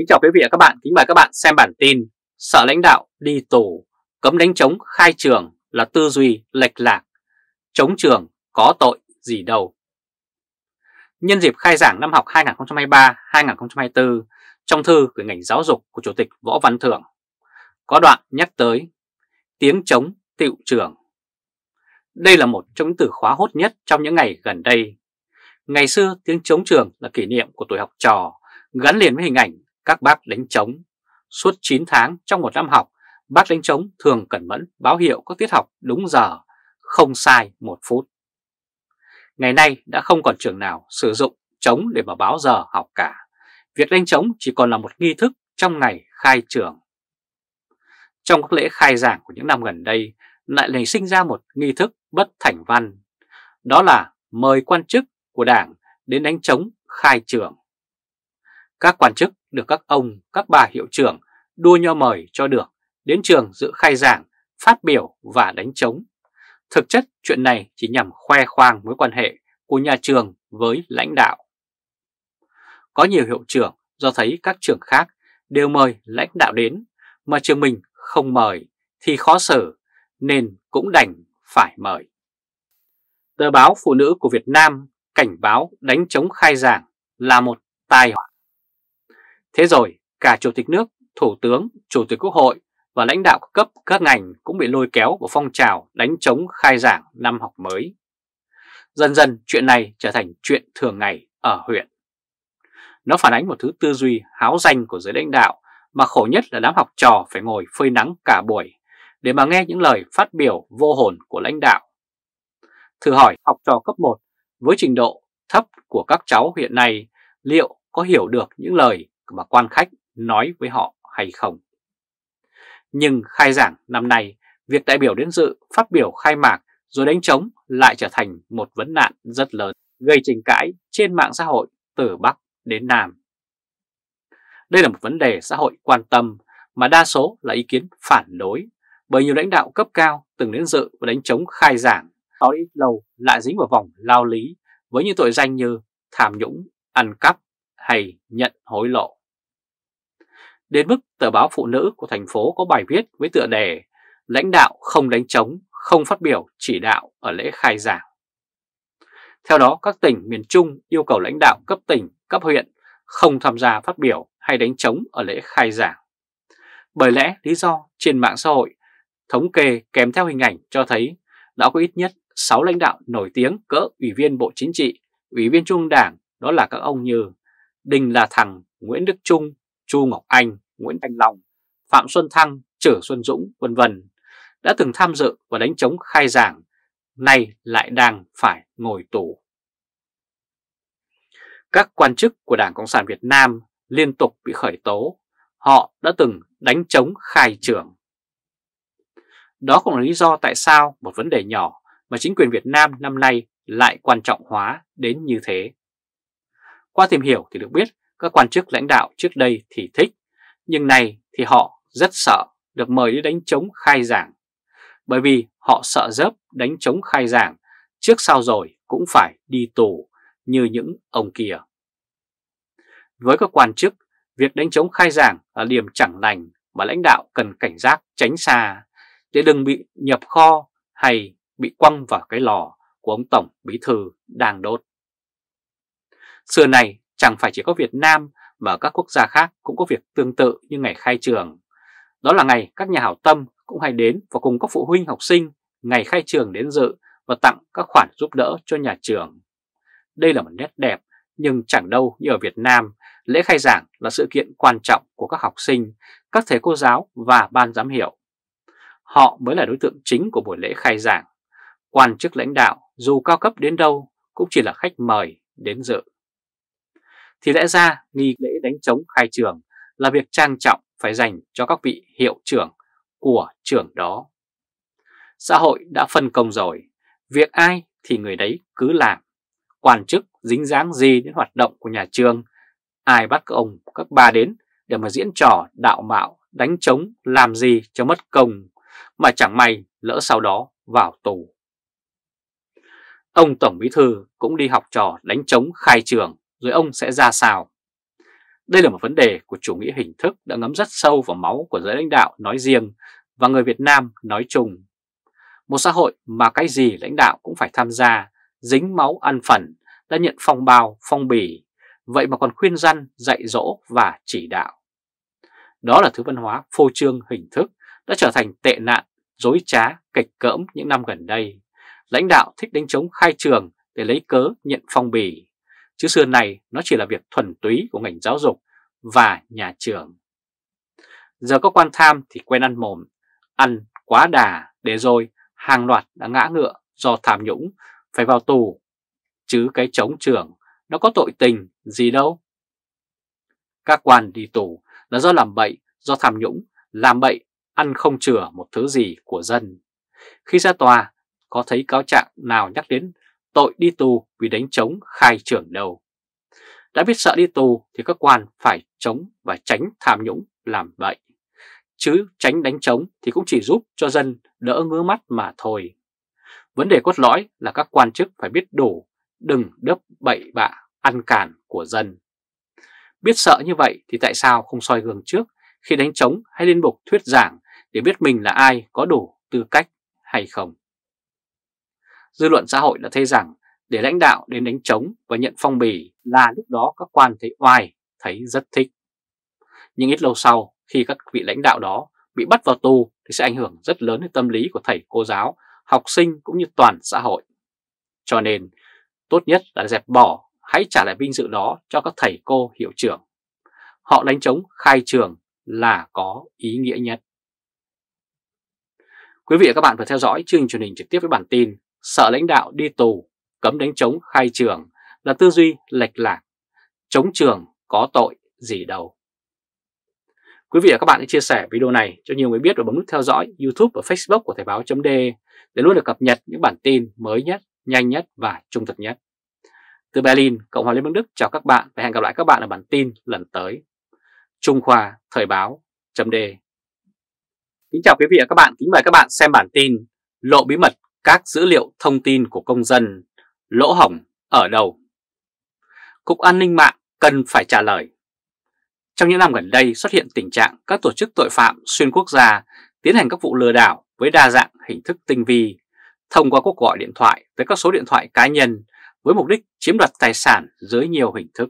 Kính chào quý vị và các bạn, kính mời các bạn xem bản tin Sợ lãnh đạo đi tù, cấm đánh chống khai trường là tư duy lệch lạc, chống trường có tội gì đâu. Nhân dịp khai giảng năm học 2023-2024, trong thư gửi ngành giáo dục của Chủ tịch Võ Văn Thưởng, có đoạn nhắc tới tiếng chống tiệu trường. Đây là một trong những từ khóa hốt nhất trong những ngày gần đây. Ngày xưa tiếng chống trường là kỷ niệm của tuổi học trò gắn liền với hình ảnh các bác đánh trống Suốt 9 tháng trong một năm học, bác đánh trống thường cẩn mẫn báo hiệu các tiết học đúng giờ, không sai một phút. Ngày nay đã không còn trường nào sử dụng trống để mà báo giờ học cả. Việc đánh trống chỉ còn là một nghi thức trong ngày khai trường. Trong các lễ khai giảng của những năm gần đây, lại nảy sinh ra một nghi thức bất thành văn. Đó là mời quan chức của đảng đến đánh trống khai trường. Các quan chức được các ông, các bà hiệu trưởng đua nhau mời cho được đến trường dự khai giảng, phát biểu và đánh trống. Thực chất chuyện này chỉ nhằm khoe khoang mối quan hệ của nhà trường với lãnh đạo. Có nhiều hiệu trưởng do thấy các trường khác đều mời lãnh đạo đến mà trường mình không mời thì khó xử nên cũng đành phải mời. Tờ báo Phụ nữ của Việt Nam cảnh báo đánh chống khai giảng là một tai họa. Thế rồi, cả Chủ tịch nước, Thủ tướng, Chủ tịch Quốc hội và lãnh đạo các cấp các ngành cũng bị lôi kéo vào phong trào đánh chống khai giảng năm học mới. Dần dần chuyện này trở thành chuyện thường ngày ở huyện. Nó phản ánh một thứ tư duy háo danh của giới lãnh đạo mà khổ nhất là đám học trò phải ngồi phơi nắng cả buổi để mà nghe những lời phát biểu vô hồn của lãnh đạo. Thử hỏi học trò cấp 1 với trình độ thấp của các cháu hiện nay liệu có hiểu được những lời mà quan khách nói với họ hay không. Nhưng khai giảng năm nay, việc đại biểu đến dự phát biểu khai mạc rồi đánh trống lại trở thành một vấn nạn rất lớn, gây tranh cãi trên mạng xã hội từ Bắc đến Nam. Đây là một vấn đề xã hội quan tâm mà đa số là ý kiến phản đối bởi nhiều lãnh đạo cấp cao từng đến dự và đánh trống khai giảng, sau ít lâu lại dính vào vòng lao lý với những tội danh như tham nhũng, ăn cắp hay nhận hối lộ. Đến mức tờ báo phụ nữ của thành phố có bài viết với tựa đề Lãnh đạo không đánh trống, không phát biểu chỉ đạo ở lễ khai giảng. Theo đó, các tỉnh miền Trung yêu cầu lãnh đạo cấp tỉnh, cấp huyện không tham gia phát biểu hay đánh trống ở lễ khai giảng. Bởi lẽ lý do trên mạng xã hội, thống kê kèm theo hình ảnh cho thấy đã có ít nhất 6 lãnh đạo nổi tiếng cỡ Ủy viên Bộ Chính trị, Ủy viên Trung Đảng, đó là các ông như Đình La Thằng, Nguyễn Đức Trung, Chu Ngọc Anh, Nguyễn Thanh Long, Phạm Xuân Thăng, Trở Xuân Dũng, vân vân đã từng tham dự và đánh chống khai giảng, nay lại đang phải ngồi tù. Các quan chức của Đảng Cộng sản Việt Nam liên tục bị khởi tố, họ đã từng đánh chống khai trưởng. Đó cũng là lý do tại sao một vấn đề nhỏ mà chính quyền Việt Nam năm nay lại quan trọng hóa đến như thế. Qua tìm hiểu thì được biết các quan chức lãnh đạo trước đây thì thích, nhưng nay thì họ rất sợ được mời đi đánh chống khai giảng. Bởi vì họ sợ dớp đánh chống khai giảng, trước sau rồi cũng phải đi tù như những ông kia. Với các quan chức, việc đánh chống khai giảng là điểm chẳng lành mà lãnh đạo cần cảnh giác tránh xa để đừng bị nhập kho hay bị quăng vào cái lò của ông Tổng Bí Thư đang đốt. Xưa này Chẳng phải chỉ có Việt Nam mà các quốc gia khác cũng có việc tương tự như ngày khai trường. Đó là ngày các nhà hảo tâm cũng hay đến và cùng các phụ huynh học sinh ngày khai trường đến dự và tặng các khoản giúp đỡ cho nhà trường. Đây là một nét đẹp nhưng chẳng đâu như ở Việt Nam, lễ khai giảng là sự kiện quan trọng của các học sinh, các thầy cô giáo và ban giám hiệu. Họ mới là đối tượng chính của buổi lễ khai giảng. Quan chức lãnh đạo dù cao cấp đến đâu cũng chỉ là khách mời đến dự thì lẽ ra nghi lễ đánh trống khai trường là việc trang trọng phải dành cho các vị hiệu trưởng của trường đó. Xã hội đã phân công rồi, việc ai thì người đấy cứ làm. Quan chức dính dáng gì đến hoạt động của nhà trường, ai bắt các ông, các bà đến để mà diễn trò đạo mạo, đánh trống làm gì cho mất công, mà chẳng may lỡ sau đó vào tù. Ông Tổng Bí Thư cũng đi học trò đánh trống khai trường rồi ông sẽ ra sao? Đây là một vấn đề của chủ nghĩa hình thức đã ngấm rất sâu vào máu của giới lãnh đạo nói riêng và người Việt Nam nói chung. Một xã hội mà cái gì lãnh đạo cũng phải tham gia, dính máu ăn phần, đã nhận phong bao, phong bì, vậy mà còn khuyên răn, dạy dỗ và chỉ đạo. Đó là thứ văn hóa phô trương hình thức đã trở thành tệ nạn, dối trá, kịch cỡm những năm gần đây. Lãnh đạo thích đánh chống khai trường để lấy cớ nhận phong bì, chứ xưa này nó chỉ là việc thuần túy của ngành giáo dục và nhà trường. Giờ có quan tham thì quen ăn mồm, ăn quá đà để rồi hàng loạt đã ngã ngựa do tham nhũng phải vào tù. Chứ cái chống trường nó có tội tình gì đâu. Các quan đi tù là do làm bậy, do tham nhũng, làm bậy, ăn không chừa một thứ gì của dân. Khi ra tòa, có thấy cáo trạng nào nhắc đến tội đi tù vì đánh chống khai trưởng đầu. Đã biết sợ đi tù thì các quan phải chống và tránh tham nhũng làm vậy. Chứ tránh đánh chống thì cũng chỉ giúp cho dân đỡ ngứa mắt mà thôi. Vấn đề cốt lõi là các quan chức phải biết đủ, đừng đớp bậy bạ, ăn càn của dân. Biết sợ như vậy thì tại sao không soi gương trước khi đánh chống hay lên bục thuyết giảng để biết mình là ai có đủ tư cách hay không? dư luận xã hội đã thấy rằng để lãnh đạo đến đánh trống và nhận phong bì là lúc đó các quan thấy oai, thấy rất thích. Nhưng ít lâu sau, khi các vị lãnh đạo đó bị bắt vào tù thì sẽ ảnh hưởng rất lớn đến tâm lý của thầy cô giáo, học sinh cũng như toàn xã hội. Cho nên, tốt nhất là dẹp bỏ, hãy trả lại vinh dự đó cho các thầy cô hiệu trưởng. Họ đánh trống khai trường là có ý nghĩa nhất. Quý vị và các bạn vừa theo dõi chương trình truyền hình trực tiếp với bản tin sợ lãnh đạo đi tù, cấm đánh chống khai trường là tư duy lệch lạc. Chống trường có tội gì đâu. Quý vị và các bạn hãy chia sẻ video này cho nhiều người biết và bấm nút theo dõi YouTube và Facebook của Thời báo .d để luôn được cập nhật những bản tin mới nhất, nhanh nhất và trung thực nhất. Từ Berlin, Cộng hòa Liên bang Đức chào các bạn và hẹn gặp lại các bạn ở bản tin lần tới. Trung Khoa Thời báo .d Kính chào quý vị và các bạn, kính mời các bạn xem bản tin Lộ bí mật các dữ liệu thông tin của công dân, lỗ hỏng ở đâu? Cục An ninh mạng cần phải trả lời. Trong những năm gần đây xuất hiện tình trạng các tổ chức tội phạm xuyên quốc gia tiến hành các vụ lừa đảo với đa dạng hình thức tinh vi, thông qua cuộc gọi điện thoại tới các số điện thoại cá nhân với mục đích chiếm đoạt tài sản dưới nhiều hình thức.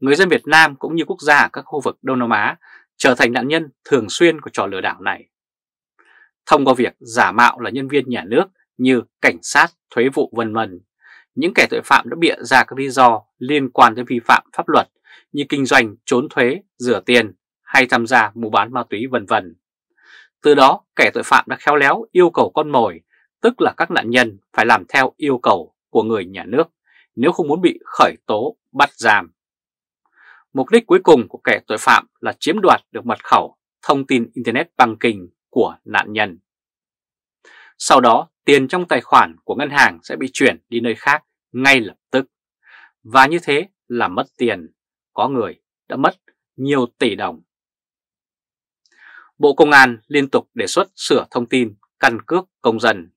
Người dân Việt Nam cũng như quốc gia ở các khu vực Đông Nam Á trở thành nạn nhân thường xuyên của trò lừa đảo này thông qua việc giả mạo là nhân viên nhà nước như cảnh sát, thuế vụ vân vân. Những kẻ tội phạm đã bịa ra các lý do liên quan đến vi phạm pháp luật như kinh doanh, trốn thuế, rửa tiền hay tham gia mua bán ma túy vân vân. Từ đó, kẻ tội phạm đã khéo léo yêu cầu con mồi, tức là các nạn nhân phải làm theo yêu cầu của người nhà nước nếu không muốn bị khởi tố, bắt giam. Mục đích cuối cùng của kẻ tội phạm là chiếm đoạt được mật khẩu, thông tin Internet banking của nạn nhân. Sau đó, tiền trong tài khoản của ngân hàng sẽ bị chuyển đi nơi khác ngay lập tức. Và như thế là mất tiền, có người đã mất nhiều tỷ đồng. Bộ Công an liên tục đề xuất sửa thông tin căn cước công dân.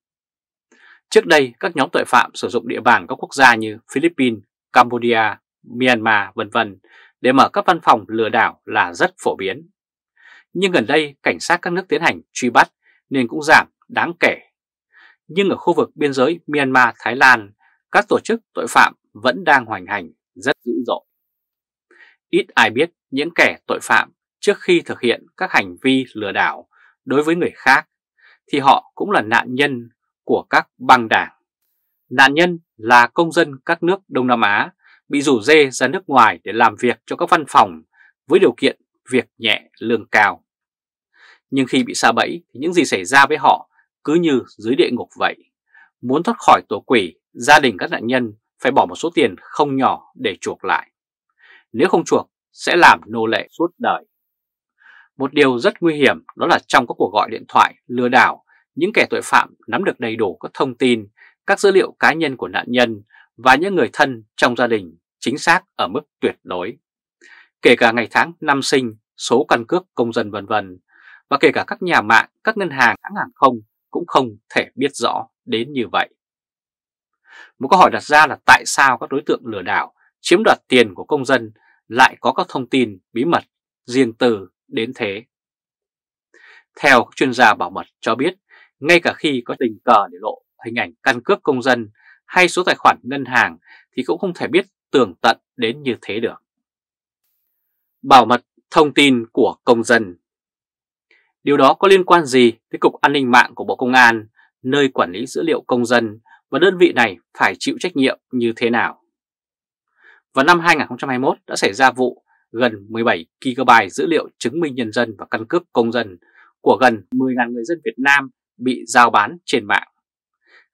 Trước đây, các nhóm tội phạm sử dụng địa bàn các quốc gia như Philippines, Cambodia, Myanmar, v.v. để mở các văn phòng lừa đảo là rất phổ biến nhưng gần đây cảnh sát các nước tiến hành truy bắt nên cũng giảm đáng kể. Nhưng ở khu vực biên giới Myanmar-Thái Lan, các tổ chức tội phạm vẫn đang hoành hành rất dữ dội. Ít ai biết những kẻ tội phạm trước khi thực hiện các hành vi lừa đảo đối với người khác thì họ cũng là nạn nhân của các băng đảng. Nạn nhân là công dân các nước Đông Nam Á bị rủ dê ra nước ngoài để làm việc cho các văn phòng với điều kiện việc nhẹ lương cao. Nhưng khi bị xa bẫy thì những gì xảy ra với họ cứ như dưới địa ngục vậy. Muốn thoát khỏi tổ quỷ, gia đình các nạn nhân phải bỏ một số tiền không nhỏ để chuộc lại. Nếu không chuộc, sẽ làm nô lệ suốt đời. Một điều rất nguy hiểm đó là trong các cuộc gọi điện thoại lừa đảo, những kẻ tội phạm nắm được đầy đủ các thông tin, các dữ liệu cá nhân của nạn nhân và những người thân trong gia đình chính xác ở mức tuyệt đối. Kể cả ngày tháng năm sinh, số căn cước công dân vân vân và kể cả các nhà mạng, các ngân hàng, hãng hàng không cũng không thể biết rõ đến như vậy. Một câu hỏi đặt ra là tại sao các đối tượng lừa đảo chiếm đoạt tiền của công dân lại có các thông tin bí mật riêng từ đến thế? Theo chuyên gia bảo mật cho biết, ngay cả khi có tình cờ để lộ hình ảnh căn cước công dân hay số tài khoản ngân hàng thì cũng không thể biết tường tận đến như thế được. Bảo mật thông tin của công dân Điều đó có liên quan gì tới Cục An ninh mạng của Bộ Công an, nơi quản lý dữ liệu công dân và đơn vị này phải chịu trách nhiệm như thế nào? Vào năm 2021 đã xảy ra vụ gần 17 GB dữ liệu chứng minh nhân dân và căn cước công dân của gần 10.000 người dân Việt Nam bị giao bán trên mạng.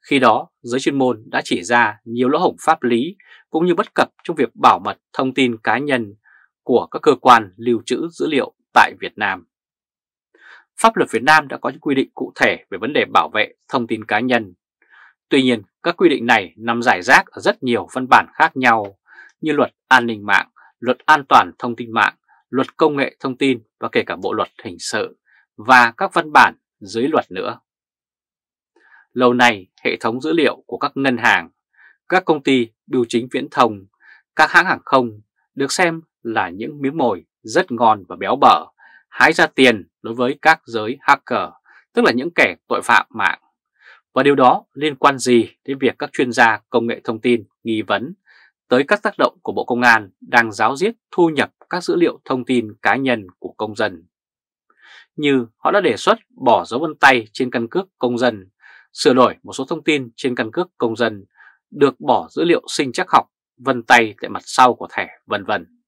Khi đó, giới chuyên môn đã chỉ ra nhiều lỗ hổng pháp lý cũng như bất cập trong việc bảo mật thông tin cá nhân của các cơ quan lưu trữ dữ liệu tại Việt Nam pháp luật Việt Nam đã có những quy định cụ thể về vấn đề bảo vệ thông tin cá nhân. Tuy nhiên, các quy định này nằm giải rác ở rất nhiều văn bản khác nhau như luật an ninh mạng, luật an toàn thông tin mạng, luật công nghệ thông tin và kể cả bộ luật hình sự và các văn bản dưới luật nữa. Lâu nay, hệ thống dữ liệu của các ngân hàng, các công ty bưu chính viễn thông, các hãng hàng không được xem là những miếng mồi rất ngon và béo bở hái ra tiền đối với các giới hacker, tức là những kẻ tội phạm mạng. Và điều đó liên quan gì đến việc các chuyên gia công nghệ thông tin nghi vấn tới các tác động của Bộ Công an đang giáo diết thu nhập các dữ liệu thông tin cá nhân của công dân. Như họ đã đề xuất bỏ dấu vân tay trên căn cước công dân, sửa đổi một số thông tin trên căn cước công dân, được bỏ dữ liệu sinh chắc học, vân tay tại mặt sau của thẻ, vân vân.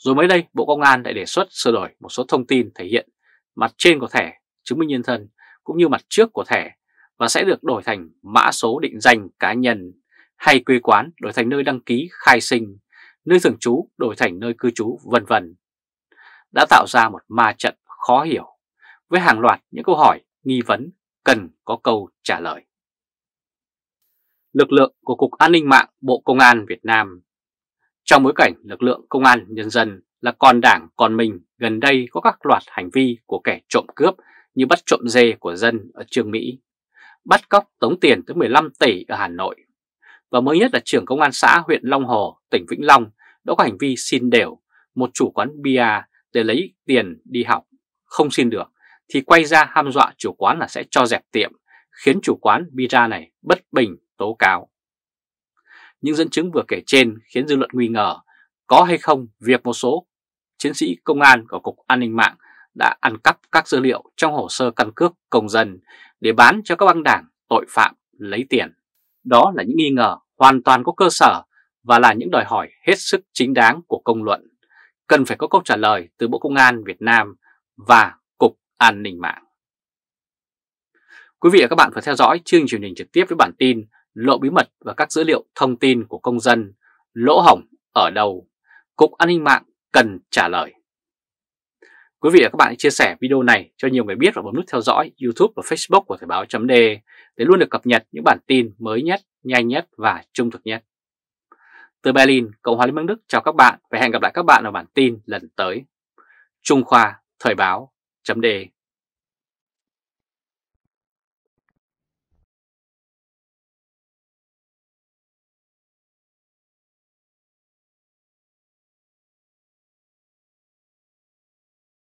Rồi mới đây, Bộ Công an đã đề xuất sửa đổi một số thông tin thể hiện mặt trên của thẻ chứng minh nhân thân cũng như mặt trước của thẻ và sẽ được đổi thành mã số định danh cá nhân hay quê quán đổi thành nơi đăng ký khai sinh, nơi thường trú đổi thành nơi cư trú vân vân. Đã tạo ra một ma trận khó hiểu với hàng loạt những câu hỏi nghi vấn cần có câu trả lời. Lực lượng của Cục An ninh mạng Bộ Công an Việt Nam trong bối cảnh lực lượng công an nhân dân là con đảng còn mình gần đây có các loạt hành vi của kẻ trộm cướp như bắt trộm dê của dân ở Trương Mỹ, bắt cóc tống tiền tới 15 tỷ ở Hà Nội. Và mới nhất là trưởng công an xã huyện Long Hồ, tỉnh Vĩnh Long đã có hành vi xin đều một chủ quán bia để lấy tiền đi học, không xin được thì quay ra ham dọa chủ quán là sẽ cho dẹp tiệm, khiến chủ quán bia này bất bình tố cáo. Những dẫn chứng vừa kể trên khiến dư luận nghi ngờ có hay không việc một số chiến sĩ công an của Cục An ninh mạng đã ăn cắp các dữ liệu trong hồ sơ căn cước công dân để bán cho các băng đảng tội phạm lấy tiền. Đó là những nghi ngờ hoàn toàn có cơ sở và là những đòi hỏi hết sức chính đáng của công luận. Cần phải có câu trả lời từ Bộ Công an Việt Nam và Cục An ninh mạng. Quý vị và các bạn vừa theo dõi chương trình truyền hình trực tiếp với bản tin lộ bí mật và các dữ liệu thông tin của công dân, lỗ hỏng ở đâu, Cục An ninh mạng cần trả lời. Quý vị và các bạn hãy chia sẻ video này cho nhiều người biết và bấm nút theo dõi YouTube và Facebook của Thời báo chấm để luôn được cập nhật những bản tin mới nhất, nhanh nhất và trung thực nhất. Từ Berlin, Cộng hòa Liên bang Đức chào các bạn và hẹn gặp lại các bạn ở bản tin lần tới. Trung Khoa Thời báo chấm